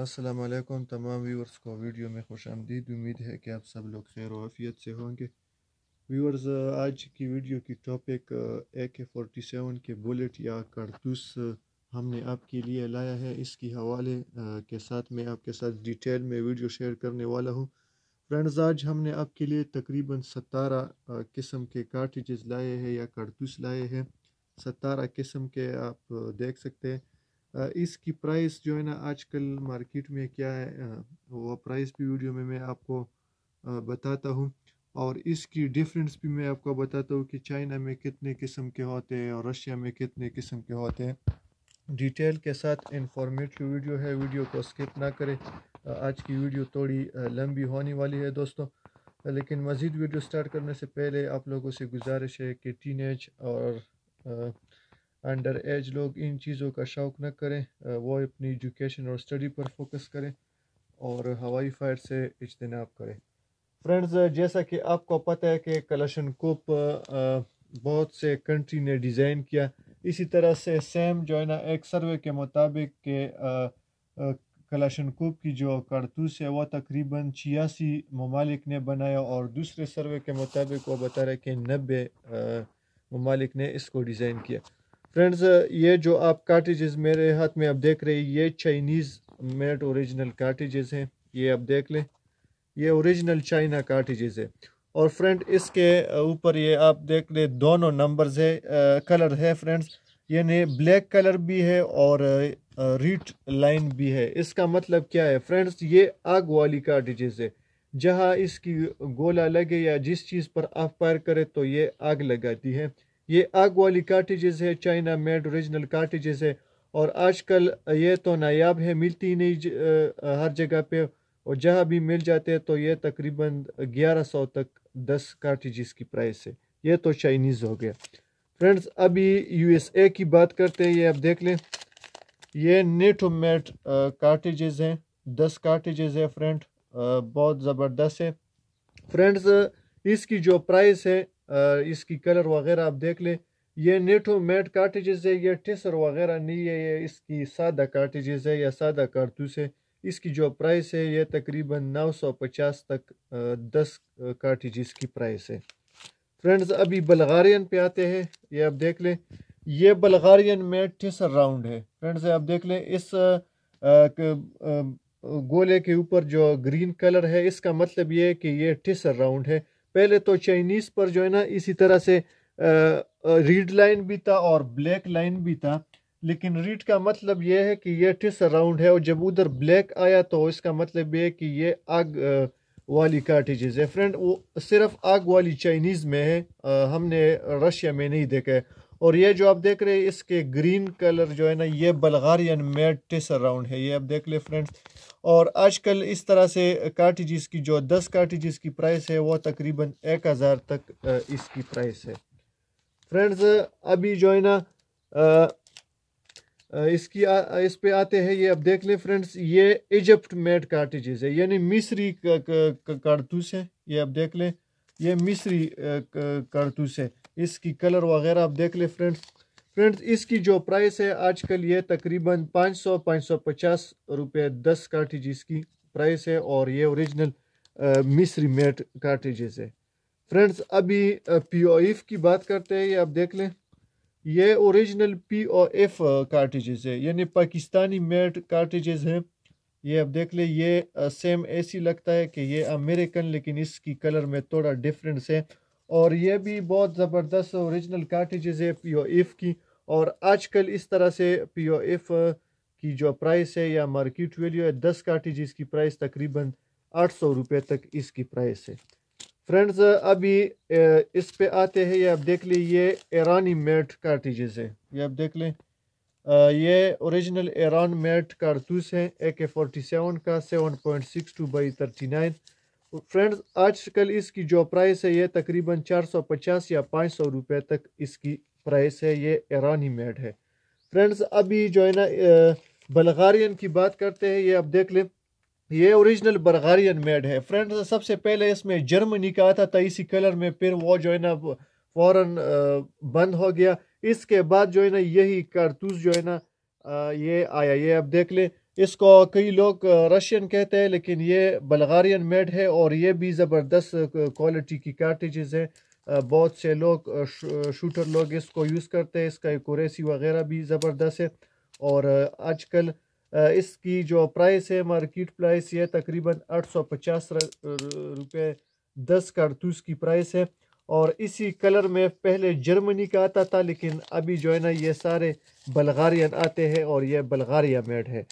असलकम तमाम व्यूअर्स को वीडियो में खुश आमदीद उम्मीद है कि आप सब लोग खैर वफ़ीत से होंगे व्यूअर्स आज की वीडियो की टॉपिक ए के फोर्टी सेवन के बुलेट या कारतूस हमने आपके लिए लाया है इसके हवाले के साथ मैं आपके साथ डिटेल में वीडियो शेयर करने वाला हूँ फ्रेंड्स आज हमने आपके लिए तकरीबन सतारह किस्म के कार्टिजेज लाए हैं या कारतूस लाए हैं सतारह किस्म के आप देख सकते हैं इसकी प्राइस जो है ना आजकल मार्केट में क्या है वो प्राइस भी वीडियो में मैं आपको बताता हूँ और इसकी डिफरेंस भी मैं आपको बताता हूँ कि चाइना में कितने किस्म के होते हैं और रशिया में कितने किस्म के होते हैं डिटेल के साथ इंफॉर्मेटिव वीडियो है वीडियो को स्किप ना करें आज की वीडियो थोड़ी लंबी होने वाली है दोस्तों लेकिन मज़ीद वीडियो स्टार्ट करने से पहले आप लोगों से गुजारिश है कि टीन और अंडर एज लोग इन चीज़ों का शौक न करें वो अपनी एजुकेशन और स्टडी पर फोकस करें और हवाई फायर से इजतनाब करें फ्रेंड्स जैसा कि आपको पता है कि कलशन कुप बहुत से कंट्री ने डिज़ाइन किया इसी तरह से सेम जो है ना एक सर्वे के मुताबिक के कलाशन कूप की जो कारतूस है वह तकरीबन छियासी ममालिक ने बनाया और दूसरे सर्वे के मुताबिक वो बता रहे कि नब्बे ममालिक ने इसको डिज़ाइन किया फ्रेंड्स uh, ये जो आप कार्टेजेस मेरे हाथ में आप देख रहे हैं ये चाइनीज़ मेड ओरिजिनल कार्टेजेस हैं ये आप देख लें ये ओरिजिनल चाइना कार्टेजेस है और फ्रेंड इसके uh, ऊपर ये आप देख लें दोनों नंबर्स uh, है आ, कलर है फ्रेंड्स यानी ब्लैक कलर भी है और रीट लाइन भी है इसका मतलब क्या है फ्रेंड्स ये आग वाली कार्टेजेस है जहाँ इसकी गोला लगे या जिस चीज़ पर आप पैर करें तो ये आग लगाती है ये आग वाली कार्टेजेस है चाइना मेड ओरिजिनल कार्टेजेस है और आजकल ये तो नायाब है मिलती ही नहीं ज, आ, हर जगह पे और जहाँ भी मिल जाते हैं तो ये तकरीबन 1100 तक 10 कार्टेज की प्राइस है ये तो चाइनीज़ हो गया फ्रेंड्स अभी यूएसए की बात करते हैं ये आप देख लें ये मेड कार्टेजेस हैं दस कार्टेजेस है फ्रेंड बहुत ज़बरदस्त है फ्रेंड्स इसकी जो प्राइस है इसकी कलर वगैरह आप देख लें ये नेटो मेट कार्टेजेस है ये टेसर वगैरह नहीं है ये इसकी सादा कार्टेजेस है या सादा कारतूस है इसकी जो प्राइस है ये तकरीबन 950 तक दस कार्टेज की प्राइस है फ्रेंड्स अभी बल्गारियन पे आते हैं ये आप देख लें ये बल्गारियन मेट टेसर राउंड है फ्रेंड्स आप देख लें इस गोले के ऊपर जो ग्रीन कलर है इसका मतलब ये है कि ये टेसर राउंड है पहले तो चाइनीज पर जो है ना इसी तरह से रीड लाइन भी था और ब्लैक लाइन भी था लेकिन रीड का मतलब यह है कि यह टिस राउंड है और जब उधर ब्लैक आया तो इसका मतलब यह है कि ये आग वाली कार्टेजेस है फ्रेंड वो सिर्फ आग वाली चाइनीज़ में है हमने रशिया में नहीं देखा है और ये जो आप देख रहे हैं इसके ग्रीन कलर जो है ना ये बलगारियन मेड टिस अराउंड है ये आप देख ले फ्रेंड्स और आजकल इस तरह से कार्टिजेस की जो दस कार्टिजेस की प्राइस है वो तकरीबन एक हज़ार तक इसकी प्राइस है फ्रेंड्स अभी जो है ना इसकी आ, इस पे आते हैं ये आप देख लें फ्रेंड्स ये इजिप्ट मेड कार्टिजेस है यानी मिसरी कारतूस है ये आप देख लें ये मिस्री कारतूस है इसकी कलर वगैरह आप देख ले फ्रेंड्स फ्रेंड्स इसकी जो प्राइस है आजकल ये तकरीबन पाँच सौ पाँच सौ पचास रुपये दस कार्टिज इसकी प्राइस है और ये ओरिजिनल मिस्री मेट कार्टिजेस है फ्रेंड्स अभी पी ओ एफ की बात करते हैं ये आप देख लें ये original P O F cartridges है यानी पाकिस्तानी मेड कार्टिजेस हैं ये अब देख ले ये सेम ऐसी लगता है कि ये अमेरिकन लेकिन इसकी कलर में थोड़ा डिफरेंस है और ये भी बहुत ज़बरदस्त ओरिजिनल कार्टेजेज है पी ओ एफ़ की और आजकल इस तरह से पी ओ एफ़ की जो प्राइस है या मार्केट वैल्यू है दस कार्टेजेस की प्राइस तकरीबन आठ सौ रुपये तक इसकी प्राइस है फ्रेंड्स अभी इस पे आते हैं ये आप देख लें ये ईरानी मेड कार्टिजेज़ है ये आप देख लें ये ओरिजिनल एरान मेट कारतूस हैं ए के फोर्टी सेवन का seven point six two by thirty nine friends आज कल इसकी जो प्राइस है ये तकरीबन चार सौ पचास या पाँच सौ रुपये तक इसकी प्राइस है ये ईरानी मेड है फ्रेंड्स अभी जो है ना बलगारियन की बात करते हैं ये आप देख लें ये ओरिजिनल बलगारियन मेड है फ्रेंड्स सबसे पहले इसमें जर्मनी का आता था तो इसी कलर में फिर वो जो है ना फ़ौर बंद हो गया इसके बाद जो है ना यही कारतूस जो है ना ये आया ये अब देख लें इसको कई लोग रशियन कहते हैं लेकिन ये बल्गारियन मेड है और ये भी ज़बरदस्त क्वालिटी की कार्टेज़ हैं बहुत से लोग शूटर लोग इसको यूज़ करते हैं इसका कुरेसी वगैरह भी ज़बरदस्त है और आजकल इसकी जो प्राइस है मार्केट प्राइस ये तकरीबन आठ सौ पचास रुपये दस कारतूस की प्राइस है और इसी कलर में पहले जर्मनी का आता था लेकिन अभी जो है ना ये सारे बल्गारियन आते हैं और ये बल्गारिया मेड है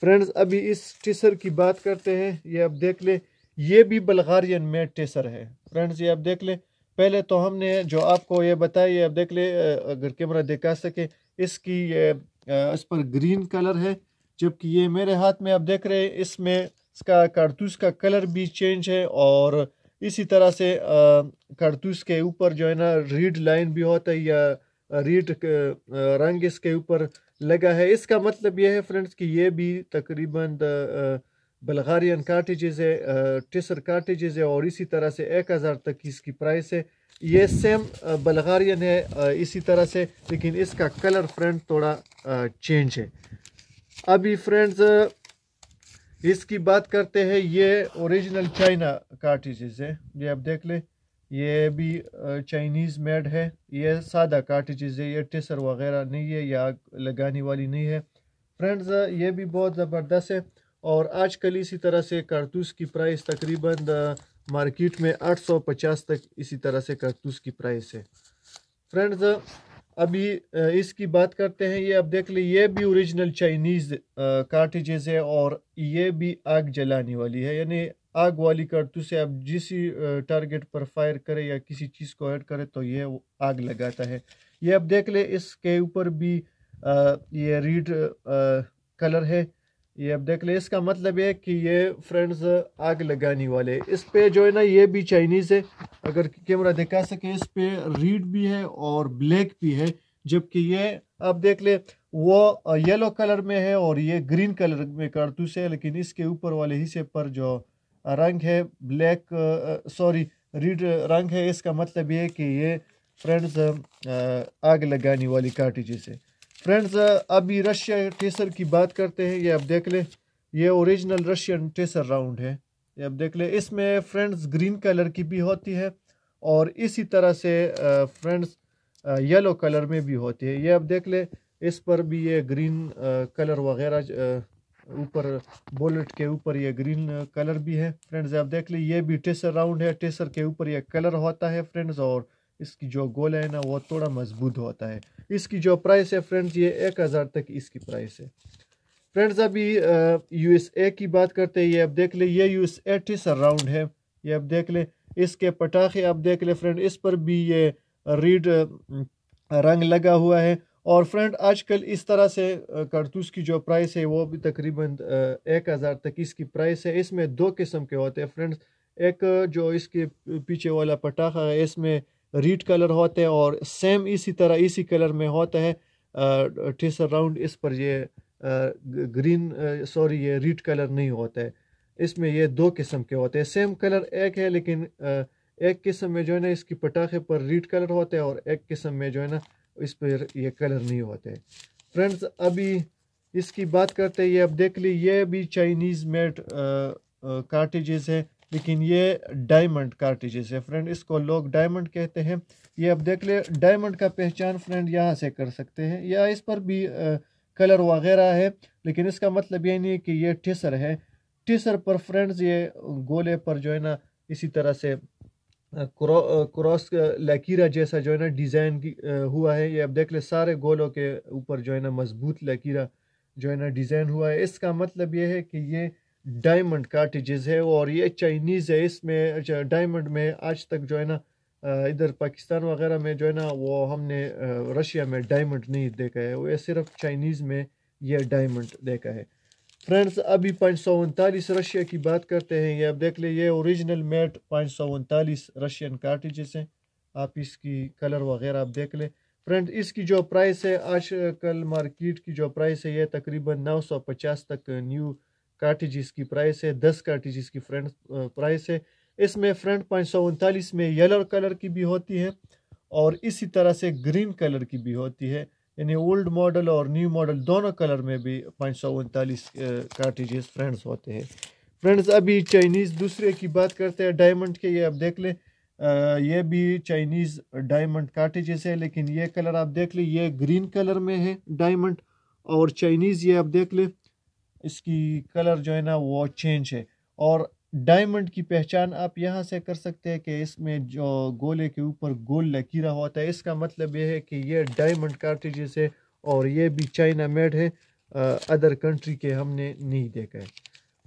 फ्रेंड्स अभी इस टेसर की बात करते हैं ये अब देख लें ये भी बल्गारियन मेड टेसर है फ्रेंड्स ये अब देख लें पहले तो हमने जो आपको ये बताया ये अब देख लें अगर कैमरा देखा सके इसकी ये इस पर ग्रीन कलर है जबकि ये मेरे हाथ में आप देख रहे हैं इसमें इसका कारतूस का कलर भी चेंज है और इसी तरह से कारतूस के ऊपर जो है ना रीड लाइन भी होता है या रीड रंग इसके ऊपर लगा है इसका मतलब यह है फ्रेंड्स कि ये भी तकरीबन बल्गारियन कार्टेजेज है टिसर कार्टेजेज है और इसी तरह से एक हज़ार तक इसकी प्राइस है ये सेम बल्गारियन है इसी तरह से लेकिन इसका कलर फ्रेंड थोड़ा चेंज है अभी फ्रेंड्स इसकी बात करते हैं ये ओरिजिनल चाइना कार्टिजेज है ये आप देख ले ये भी चाइनीज़ मेड है ये सादा कार्टिजेज है ये टेसर वगैरह नहीं है या लगाने वाली नहीं है फ्रेंड्स ये भी बहुत ज़बरदस्त है और आजकल इसी तरह से कारतूस की प्राइस तकरीबन मार्केट में 850 तक इसी तरह से कारतूस की प्राइस है फ्रेंड्स अभी इसकी बात करते हैं ये अब देख ले ये भी ओरिजिनल चाइनीज़ कार्टेजेस है और ये भी आग जलाने वाली है यानी आग वाली कारतूस से आप जिस टारगेट पर फायर करें या किसी चीज़ को ऐड करें तो ये आग लगाता है ये अब देख ले इसके ऊपर भी आ, ये रीड कलर है ये अब देख ले इसका मतलब ये कि ये फ्रेंड्स आग लगाने वाले इस पे जो है ना ये भी चाइनीज़ है अगर कैमरा दिखा सके इस पे रीड भी है और ब्लैक भी है जबकि ये आप देख ले वो येलो कलर में है और ये ग्रीन कलर में कारतूस है लेकिन इसके ऊपर वाले हिस्से पर जो रंग है ब्लैक सॉरी रीड रंग है इसका मतलब ये कि ये फ्रेंड्स आग लगाने वाली कार्टिजेस है फ्रेंड्स uh, अभी रशिया टेसर की बात करते हैं ये आप देख लें ये ओरिजिनल रशियन टेसर राउंड है ये आप देख लें इसमें फ्रेंड्स ग्रीन कलर की भी होती है और इसी तरह से फ्रेंड्स येलो कलर में भी होती है ये आप देख लें इस पर भी ये ग्रीन कलर uh, वगैरह uh, ऊपर बोलेट के ऊपर ये ग्रीन कलर भी है फ्रेंड्स आप देख लें ये भी टेसर राउंड है टेसर के ऊपर ये कलर होता है फ्रेंड्स और इसकी जो गोल है ना वो थोड़ा मजबूत होता है इसकी जो प्राइस है फ्रेंड्स ये एक हज़ार तक इसकी प्राइस है फ्रेंड्स अभी यू एस ए की बात करते हैं ये आप देख ले ये यू एस एटी सराउंड है ये आप देख ले इसके पटाखे आप देख ले फ्रेंड इस पर भी ये रीड रंग लगा हुआ है और फ्रेंड आजकल इस तरह से कारतूस की जो प्राइस है वो भी तकरीबन एक हज़ार तक इसकी प्राइस है इसमें दो किस्म के होते हैं फ्रेंड्स एक जो इसके पीछे वाला पटाखा है इसमें रीड कलर होते हैं और सेम इसी तरह इसी कलर में होता है टिस राउंड इस पर ये ग्रीन सॉरी ये रीड कलर नहीं होता है इसमें ये दो किस्म के होते हैं सेम कलर एक है लेकिन एक किस्म में जो है ना इसकी पटाखे पर रीड कलर होते हैं और एक किस्म में जो है ना इस पर ये कलर नहीं होते फ्रेंड्स अभी इसकी बात करते हैं ये अब देख ली ये भी चाइनीज़ मेड कार्टेजेस है लेकिन ये डायमंड कार्टिजेस है फ्रेंड इसको लोग डायमंड कहते हैं ये अब देख ले डायमंड का पहचान फ्रेंड यहाँ से कर सकते हैं या इस पर भी आ, कलर वगैरह है लेकिन इसका मतलब ये नहीं कि ये टिसर है टिसर पर फ्रेंड्स ये गोले पर जो है ना इसी तरह से क्रॉस लकीरा जैसा जो है ना डिज़ाइन हुआ है ये अब देख ले सारे गोलों के ऊपर जो है ना मजबूत लकीरा जो है ना डिज़ाइन हुआ है इसका मतलब ये है कि ये डायमंड कार्टेजेस है और ये चाइनीज़ है इसमें अच्छा, डायमंड में आज तक जो है ना इधर पाकिस्तान वगैरह में जो है ना वो हमने रशिया में डायमंड नहीं देखा है वो सिर्फ चाइनीज़ में ये डायमंड देखा है फ्रेंड्स अभी पाँच सौ उनतालीस रशिया की बात करते हैं ये आप देख लें ये ओरिजिनल मेट पाँच सौ उनतालीस रशियन कार्टेजेस हैं आप इसकी कलर वगैरह आप देख लें फ्रेंड इसकी जो प्राइस है आज कल मार्केट की जो प्राइस है ये तकरीबन नौ सौ पचास तक न्यू कार्टिजेस की प्राइस है दस कार्टिजेस की फ्रंट प्राइस है इसमें फ्रंट पाँच में येलो कलर की भी होती है और इसी तरह से ग्रीन कलर की भी होती है यानी ओल्ड मॉडल और न्यू मॉडल दोनों कलर में भी पाँच सौ उनतालीस कार्टिजेस फ्रेंड्स होते हैं फ्रेंड्स अभी चाइनीज़ दूसरे की बात करते हैं डायमंड के ये आप देख लें ये भी चाइनीज़ डायमंड कार्टिजेस है लेकिन ये कलर आप देख लें ये ग्रीन कलर में है डायमंड और चाइनीज़ ये आप देख लें इसकी कलर जो है ना वो चेंज है और डायमंड की पहचान आप यहाँ से कर सकते हैं कि इसमें जो गोले के ऊपर गोल लकीरा होता है इसका मतलब यह है कि यह डायमंड कार्टेजेस है और ये भी चाइना मेड है अदर कंट्री के हमने नहीं देखा है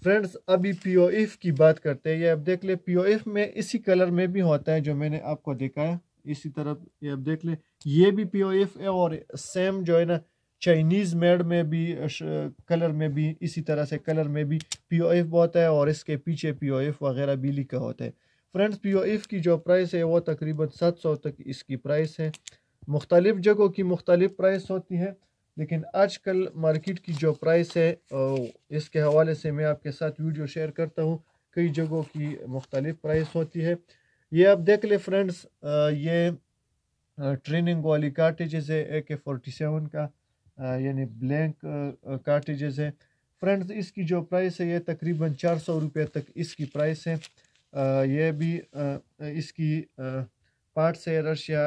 फ्रेंड्स अभी पीओएफ की बात करते हैं ये आप देख ले पीओएफ में इसी कलर में भी होता है जो मैंने आपको देखा है इसी तरफ ये आप देख ले ये भी पीओएफ है और सेम जो है ना चाइनीज़ मेड में भी कलर में भी इसी तरह से कलर में भी पी ओ एफ बहुत है और इसके पीछे पी ओ एफ वगैरह भी लिखा होता है फ्रेंड्स पी ओ एफ की जो प्राइस है वो तकरीबन सात सौ तक इसकी प्राइस है मुख्तलिफ़ जगहों की मुख्तलिफ प्राइस होती है लेकिन आजकल मार्केट की जो प्राइस है इसके हवाले से मैं आपके साथ वीडियो शेयर करता हूँ कई जगहों की मुख्तलिफ प्राइस होती है ये आप देख ले फ्रेंड्स ये ट्रेनिंग वाली कार्टेज है ए के फोर्टी सेवन का यानी ब्लैंक कार्टेजेस हैं फ्रेंड्स इसकी जो प्राइस है ये तकरीबन चार सौ रुपये तक इसकी प्राइस है ये भी इसकी पार्ट्स है रशिया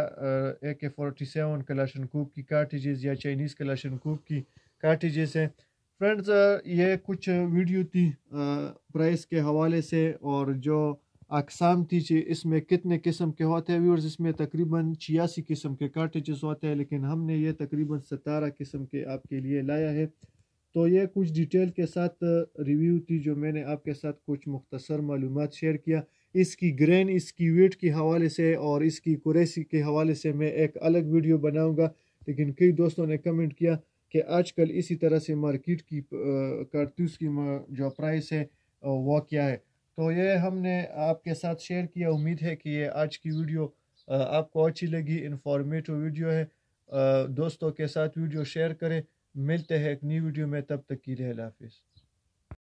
ए के फोर्टी सेवन कलाशन कूब की कार्टेजेस या चाइनीज़ कलाशन कूब की कार्टेजेस हैं फ्रेंड्स ये कुछ वीडियो थी प्राइस के हवाले से और जो अकसाम जी इसमें कितने किस्म के होते हैं व्यूअर्स इसमें तकरीबन छियासी किस्म के कार्टेजेस होते हैं लेकिन हमने ये तकरीबन सतारह किस्म के आपके लिए लाया है तो ये कुछ डिटेल के साथ रिव्यू थी जो मैंने आपके साथ कुछ मुख्तसर मालूम शेयर किया इसकी ग्रेन इसकी वेट के हवाले से और इसकी कुरेसी के हवाले से मैं एक अलग वीडियो बनाऊँगा लेकिन कई दोस्तों ने कमेंट किया कि आजकल इसी तरह से मार्केट की कारतूस की जो प्राइस है वो क्या है तो ये हमने आपके साथ शेयर किया उम्मीद है कि ये आज की वीडियो आपको अच्छी लगी इन्फॉर्मेटिव वीडियो है दोस्तों के साथ वीडियो शेयर करें मिलते हैं एक नई वीडियो में तब तक के लिए हाफिज़